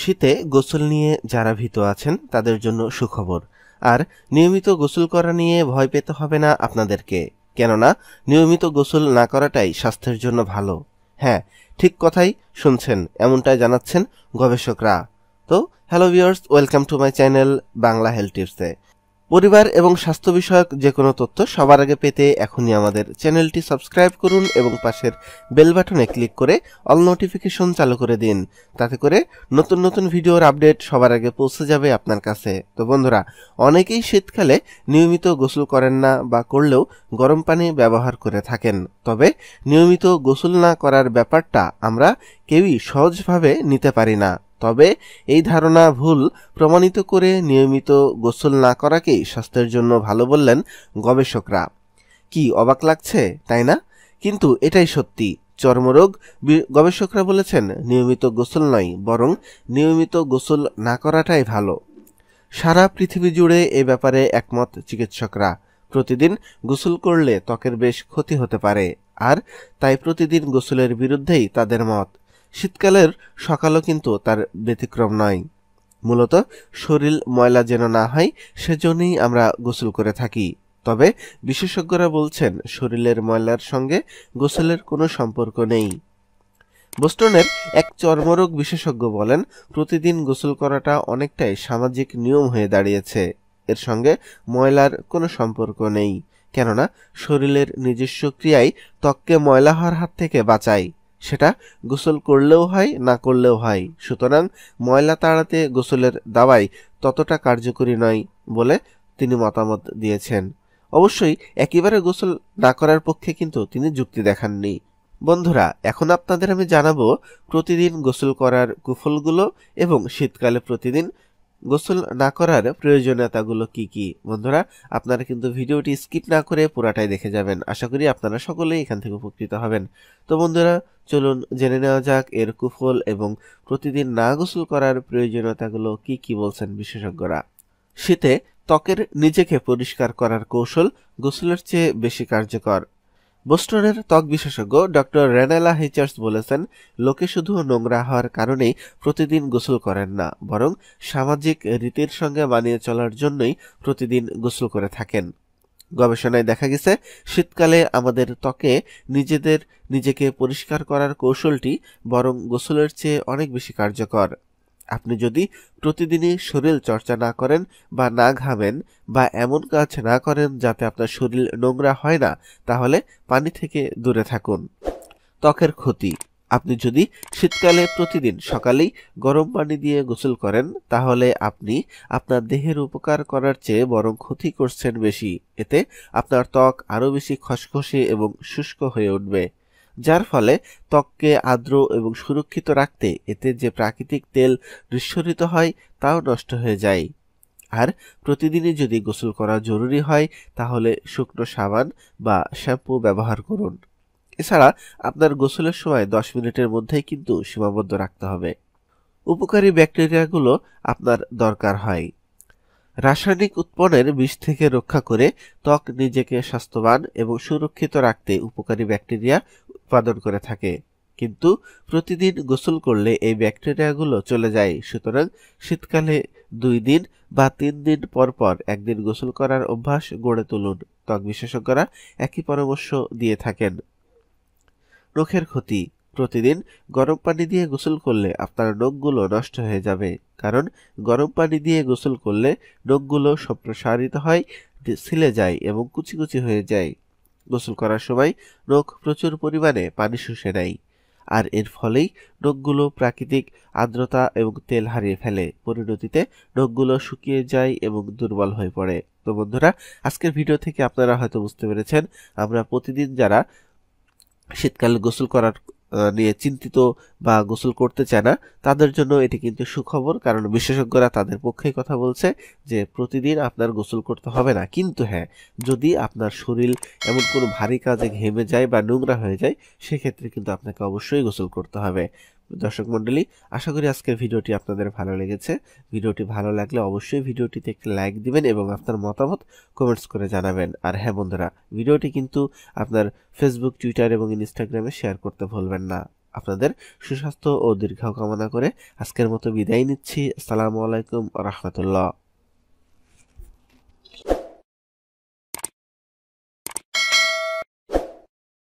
শীতে গোসল নিয়ে যারা ভীত আছেন তাদের জন্য সুখবর আর নিয়মিত গোসল করা নিয়ে ভয় পেতে হবে না আপনাদেরকে কেননা নিয়মিত গোসল না করাটাই স্বাস্থ্যের জন্য ভালো হ্যাঁ ঠিক কথাই শুনছেন এমনটাই জানাচ্ছেন গবেষকরা তো hello viewers welcome to my channel Bangla health টিপসে পরিবার এবং স্বাস্থ্য বিষয়ক যে কোনো তথ্য সবার আগে পেতে এখনই আমাদের চ্যানেলটি সাবস্ক্রাইব করুন এবং পাশের বেল বাটনে ক্লিক করে অল নোটিফিকেশন চালু করে দিন তাতে করে নতুন নতুন ভিডিওর আপডেট সবার আগে পৌঁছে যাবে আপনার কাছে তো বন্ধুরা অনেকেই শীতকালে নিয়মিত গোসল করেন না বা করলেও গরম পানি ব্যবহার করে থাকেন তবে নিয়মিত গোসল না করার ব্যাপারটা আমরা কেউই সহজভাবে নিতে পারি না তবে এই ধারণা ভুল প্রমাণিত করে নিয়মিত গোসল না করাকেই স্বাস্থ্যের জন্য ভালো বললেন গবেষকরা কি অবাক লাগছে তাই না কিন্তু এটাই সত্যি চর্মরোগ গবেষকরা বলেছেন নিয়মিত গোসল নয় বরং নিয়মিত গোসল না করাটাই ভালো সারা পৃথিবী জুড়ে এ ব্যাপারে একমত চিকিৎসকরা প্রতিদিন গোসল করলে ত্বকের বেশ ক্ষতি হতে পারে আর তাই প্রতিদিন গোসলের বিরুদ্ধেই তাদের মত শীতকালের সকালও কিন্তু তার ব্যতিক্রম নয় মূলত শরীর ময়লা যেন না হয় সেজন্যই আমরা গোসল করে থাকি তবে বিশেষজ্ঞরা বলছেন শরীরের ময়লার সঙ্গে গোসলের কোনো সম্পর্ক নেই বোস্টনের এক চর্মরোগ বিশেষজ্ঞ বলেন প্রতিদিন গোসল করাটা অনেকটাই সামাজিক নিয়ম হয়ে দাঁড়িয়েছে এর সঙ্গে ময়লার কোনো সম্পর্ক নেই কেননা শরীরের নিজস্ব ক্রিয়াই ত্বককে ময়লা হওয়ার হাত থেকে বাঁচায় সেটা গোসল করলেও হয় না করলেও হয় সুতরাং ময়লা তাড়াতে গোসলের দাবাই ততটা কার্যকরী নয় বলে তিনি মতামত দিয়েছেন অবশ্যই একেবারে গোসল না করার পক্ষে কিন্তু তিনি যুক্তি দেখাননি বন্ধুরা এখন আপনাদের আমি জানাবো প্রতিদিন গোসল করার কুফলগুলো এবং শীতকালে প্রতিদিন গোসল না করার প্রয়োজনীয়তাগুলো কি কি বন্ধুরা আপনারা কিন্তু ভিডিওটি স্কিপ না করে পুরাটাই দেখে যাবেন আশা করি আপনারা সকলেই এখান থেকে উপকৃত হবেন তো বন্ধুরা চলুন জেনে নেওয়া যাক এর কুফল এবং প্রতিদিন না গোসল করার প্রয়োজনীয়তাগুলো কি কি বলছেন বিশেষজ্ঞরা শীতে ত্বকের নিজেকে পরিষ্কার করার কৌশল গোসলের চেয়ে বেশি কার্যকর বোস্টনের ত্বক বিশেষজ্ঞ ডক্টর রেনেলা হিচার্স বলেছেন লোকে শুধু নোংরা হওয়ার কারণেই প্রতিদিন গোসল করেন না বরং সামাজিক রীতির সঙ্গে মানিয়ে চলার জন্যই প্রতিদিন গোসল করে থাকেন গবেষণায় দেখা গেছে শীতকালে আমাদের ত্বকে নিজেদের নিজেকে পরিষ্কার করার কৌশলটি বরং গোসলের চেয়ে অনেক বেশি কার্যকর আপনি যদি প্রতিদিনই শরীর চর্চা না করেন বা না ঘামেন বা এমন কাজ না করেন যাতে আপনার শরীর নোংরা হয় না তাহলে পানি থেকে দূরে থাকুন ত্বকের ক্ষতি আপনি যদি শীতকালে প্রতিদিন সকালেই গরম পানি দিয়ে গোসল করেন তাহলে আপনি আপনার দেহের উপকার করার চেয়ে বরং ক্ষতি করছেন বেশি এতে আপনার ত্বক আরও বেশি খসখসে এবং শুষ্ক হয়ে উঠবে যার ফলে ত্বককে আর্দ্র এবং সুরক্ষিত রাখতে এতে যে প্রাকৃতিক তেল নিঃসরিত হয় তাও নষ্ট হয়ে যায় আর প্রতিদিনই যদি গোসল করা জরুরি হয় তাহলে শুকনো সাবান বা শ্যাম্পু ব্যবহার করুন এছাড়া আপনার গোসলের সময় দশ মিনিটের মধ্যেই কিন্তু সীমাবদ্ধ রাখতে হবে উপকারী ব্যাকটেরিয়াগুলো আপনার দরকার হয় রাসায়নিক উৎপন্নের বিষ থেকে রক্ষা করে ত্বক নিজেকে স্বাস্থ্যবান এবং সুরক্ষিত রাখতে উপকারী ব্যাকটেরিয়া উৎপাদন করে থাকে কিন্তু প্রতিদিন গোসল করলে এই ব্যাকটেরিয়াগুলো চলে যায় সুতরাং শীতকালে দুই দিন বা তিন দিন পর পর একদিন গোসল করার অভ্যাস গড়ে তুলুন ত্বক বিশেষজ্ঞরা একই পরামর্শ দিয়ে থাকেন নখের ক্ষতি প্রতিদিন গরম পানি দিয়ে গোসল করলে আপনার নখগুলো নষ্ট হয়ে যাবে কারণ গরম পানি দিয়ে গোসল করলে নখগুলো সম্প্রসারিত হয় ছিলে যায় এবং কুচি কুচি হয়ে যায় গোসল করার সময় নখ প্রচুর পরিমাণে পানি শুষে নেয় আর এর ফলেই নখগুলো প্রাকৃতিক আর্দ্রতা এবং তেল হারিয়ে ফেলে পরিণতিতে নখগুলো শুকিয়ে যায় এবং দুর্বল হয়ে পড়ে তো বন্ধুরা আজকের ভিডিও থেকে আপনারা হয়তো বুঝতে পেরেছেন আমরা প্রতিদিন যারা শীতকালে গোসল করার নিয়ে চিন্তিত বা গোসল করতে চায় না তাদের জন্য এটি কিন্তু সুখবর কারণ বিশেষজ্ঞরা তাদের পক্ষেই কথা বলছে যে প্রতিদিন আপনার গোসল করতে হবে না কিন্তু হ্যাঁ যদি আপনার শরীর এমন কোনো ভারী কাজে ঘেমে যায় বা নোংরা হয়ে যায় সেক্ষেত্রে কিন্তু আপনাকে অবশ্যই গোসল করতে হবে দর্শক মন্ডলী আশা করি আজকের ভিডিওটি আপনাদের ভালো লেগেছে ভিডিওটি ভালো লাগলে অবশ্যই ভিডিওটিতে একটি লাইক দিবেন এবং আপনার মতামত কমেন্টস করে জানাবেন আর হ্যাঁ বন্ধুরা ভিডিওটি কিন্তু আপনার ফেসবুক টুইটার এবং ইনস্টাগ্রামে শেয়ার করতে ভুলবেন না আপনাদের সুস্বাস্থ্য ও দীর্ঘ কামনা করে আজকের মতো বিদায় নিচ্ছি আসসালামু আলাইকুম রহমতুল্লাহ